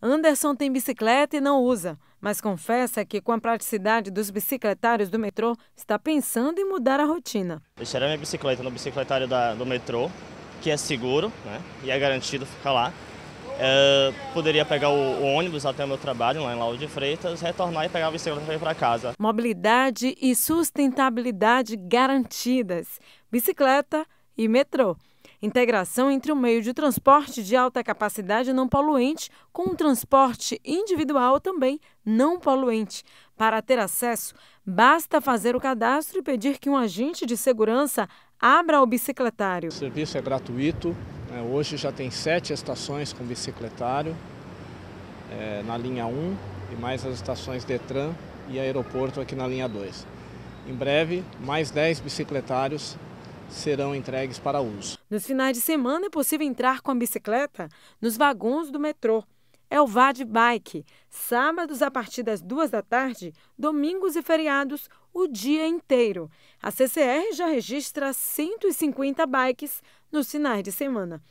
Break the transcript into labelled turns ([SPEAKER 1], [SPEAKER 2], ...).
[SPEAKER 1] Anderson tem bicicleta e não usa, mas confessa que com a praticidade dos bicicletários do metrô, está pensando em mudar a rotina.
[SPEAKER 2] Deixarei minha bicicleta no bicicletário da, do metrô, que é seguro né, e é garantido ficar lá. É, poderia pegar o, o, ônibus até o meu trabalho, lá em Lauro de Freitas, retornar e pegar a bicicleta para ir para casa. Mobilidade
[SPEAKER 1] e sustentabilidade garantidas. Bicicleta e metrô integração entre o um meio de transporte de alta capacidade não poluente com um transporte individual também não poluente. Para ter acesso,
[SPEAKER 3] basta fazer o cadastro
[SPEAKER 1] e pedir que um agente de segurança
[SPEAKER 3] abra o bicicletário. O serviço é gratuito, né? hoje já tem sete estações com bicicletário, é, na linha 1 e mais as estações Detran e aeroporto aqui na linha 2. Em breve, mais 10 bicicletários serão entregues para uso.
[SPEAKER 1] Nos finais de semana é possível entrar com a bicicleta nos vagões do metrô. É o VAD Bike. Sábados a partir das duas da tarde, domingos e feriados o dia inteiro. A CCR já registra 150 bikes nos finais de semana.